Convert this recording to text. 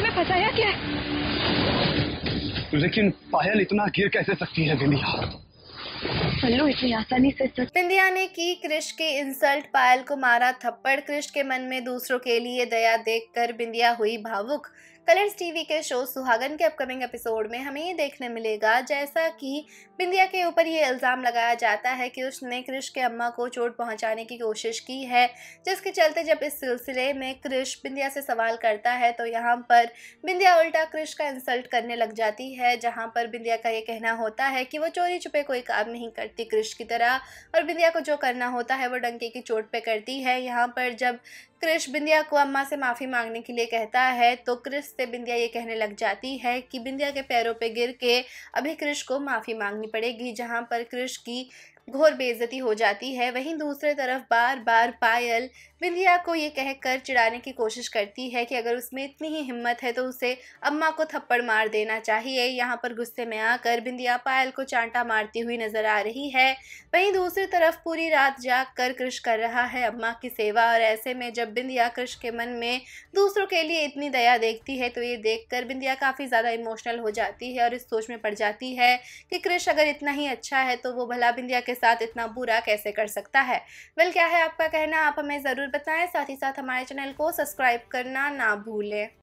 में फंसाया क्या लेकिन पायल इतना गिर कैसे सकती है दिलिया कर इतनी आसानी से बिंदिया ने की क्रिश की इंसल्ट पायल को मारा थप्पड़ क्रिश के मन में दूसरों के लिए दया देखकर बिंदिया हुई भावुक कलर्स टीवी के शो सुहागन के अपकमिंग एपिसोड में हमें ये देखने मिलेगा जैसा कि बिंदिया के ऊपर ये इल्ज़ाम लगाया जाता है कि उसने क्रिश के अम्मा को चोट पहुंचाने की कोशिश की है जिसके चलते जब इस सिलसिले में क्रिश बिंदिया से सवाल करता है तो यहाँ पर बिंदिया उल्टा क्रिश का इंसल्ट करने लग जाती है जहाँ पर बिंदिया का ये कहना होता है कि वो चोरी छुपे कोई काम नहीं करती करती कृष्ण की तरह और बिंदिया को जो करना होता है वो डंके की चोट पे करती है यहाँ पर जब कृष बिंदिया को अम्मा से माफ़ी मांगने के लिए कहता है तो कृष्ण से बिंदिया ये कहने लग जाती है कि बिंदिया के पैरों पे गिर के अभी कृष्ण को माफ़ी मांगनी पड़ेगी जहाँ पर कृष की घोर बेइज्जती हो जाती है वहीं दूसरे तरफ बार बार पायल बिंदिया को ये कहकर चिढ़ाने की कोशिश करती है कि अगर उसमें इतनी ही हिम्मत है तो उसे अम्मा को थप्पड़ मार देना चाहिए यहाँ पर गुस्से में आकर बिंदिया पायल को चांटा मारती हुई नजर आ रही है वहीं दूसरी तरफ पूरी रात जाग कर कृष कर रहा है अम्मा की सेवा और ऐसे में जब बिंदिया कृष के मन में दूसरों के लिए इतनी दया देखती है तो ये कर बिंदिया काफ़ी ज़्यादा इमोशनल हो जाती है और इस सोच में पड़ जाती है कि कृष अगर इतना ही अच्छा है तो वो भला बिंदिया के के साथ इतना बुरा कैसे कर सकता है वेल क्या है आपका कहना आप हमें ज़रूर बताएं साथ ही साथ हमारे चैनल को सब्सक्राइब करना ना भूलें